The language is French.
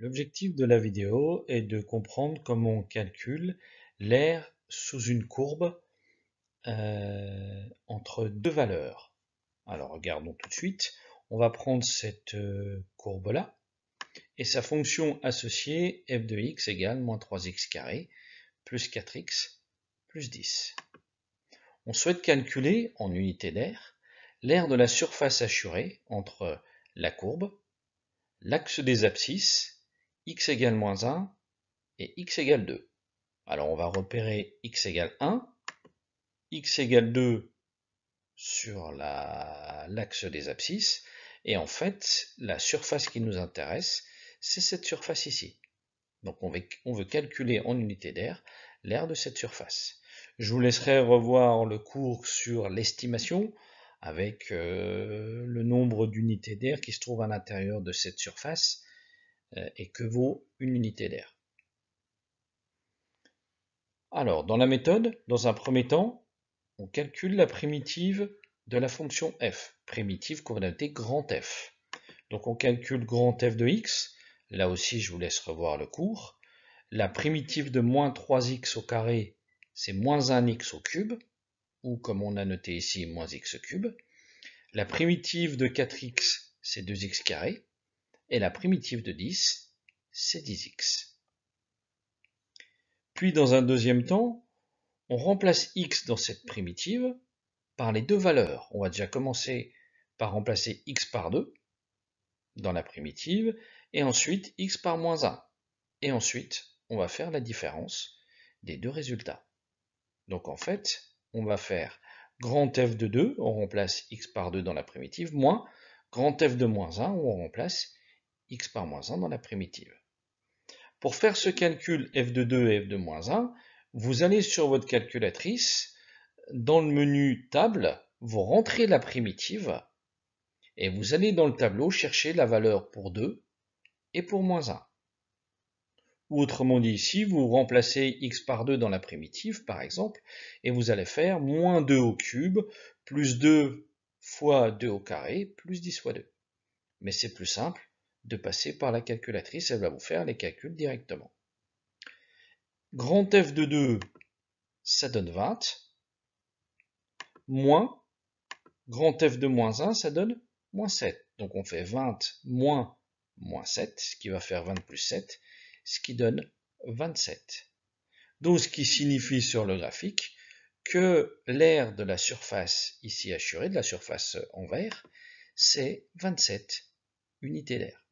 L'objectif de la vidéo est de comprendre comment on calcule l'air sous une courbe euh, entre deux valeurs. Alors regardons tout de suite. On va prendre cette euh, courbe-là et sa fonction associée f de x égale moins 3x carré plus 4x plus 10. On souhaite calculer en unité d'air l'air de la surface assurée entre la courbe, l'axe des abscisses x égale moins 1 et x égale 2. Alors on va repérer x égale 1, x égale 2 sur l'axe des abscisses, et en fait, la surface qui nous intéresse, c'est cette surface ici. Donc on, veut, calculer en unité d'air l'air de cette surface. Je vous laisserai revoir le cours sur l'estimation avec euh, le nombre d'unités d'air qui se trouvent à l'intérieur de cette surface euh, et que vaut une unité d'air. Alors, dans la méthode, dans un premier temps, on calcule la primitive de la fonction f, primitive qu'on va noter grand F. Donc on calcule grand F de x, là aussi je vous laisse revoir le cours. La primitive de moins 3x au carré, c'est moins 1x au cube, ou comme on a noté ici, moins x au cube. La primitive de 4x, c'est 2x carré et la primitive de 10, c'est 10x. Puis dans un deuxième temps, on remplace x dans cette primitive par les deux valeurs. On va déjà commencer par remplacer x par 2 dans la primitive, et ensuite x par moins 1. Et ensuite, on va faire la différence des deux résultats. Donc en fait, on va faire grand f de 2, on remplace x par 2 dans la primitive, moins grand f de moins 1, on remplace x par moins 1 dans la primitive. Pour faire ce calcul f de 2 et f de moins 1, vous allez sur votre calculatrice, dans le menu table, vous rentrez la primitive et vous allez dans le tableau chercher la valeur pour 2 et pour moins 1. Ou autrement dit ici, vous remplacez x par 2 dans la primitive par exemple et vous allez faire moins 2 au cube plus 2 fois 2 au carré plus 10 fois 2. Mais c'est plus simple, de passer par la calculatrice, elle va vous faire les calculs directement. Grand F de 2, ça donne 20, moins grand F de moins 1, ça donne moins 7. Donc on fait 20 moins moins 7, ce qui va faire 20 plus 7, ce qui donne 27. Donc ce qui signifie sur le graphique que l'air de la surface ici assurée, de la surface en vert, c'est 27 unités d'air.